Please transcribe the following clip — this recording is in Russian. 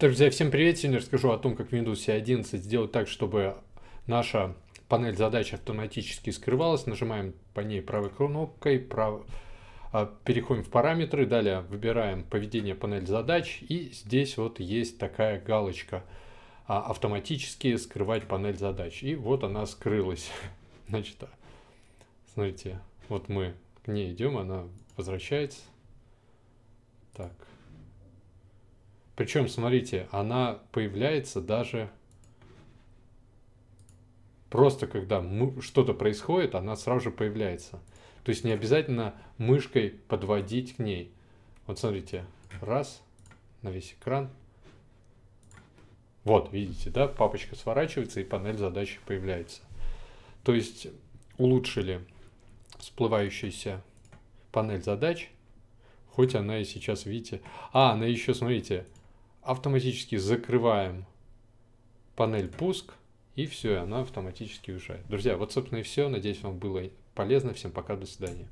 друзья, всем привет! Сегодня расскажу о том, как в Windows 11 сделать так, чтобы наша панель задач автоматически скрывалась. Нажимаем по ней правой кнопкой, прав... А, переходим в параметры, далее выбираем поведение панель задач и здесь вот есть такая галочка а, автоматически скрывать панель задач. И вот она скрылась. Значит, смотрите, вот мы к ней идем, она возвращается. Так. Причем, смотрите, она появляется даже просто когда что-то происходит, она сразу же появляется. То есть не обязательно мышкой подводить к ней. Вот смотрите, раз, на весь экран. Вот, видите, да, папочка сворачивается и панель задач появляется. То есть улучшили всплывающуюся панель задач, хоть она и сейчас, видите... А, она еще, смотрите, автоматически закрываем панель пуск, и все, она автоматически уезжает. Друзья, вот, собственно, и все. Надеюсь, вам было полезно. Всем пока, до свидания.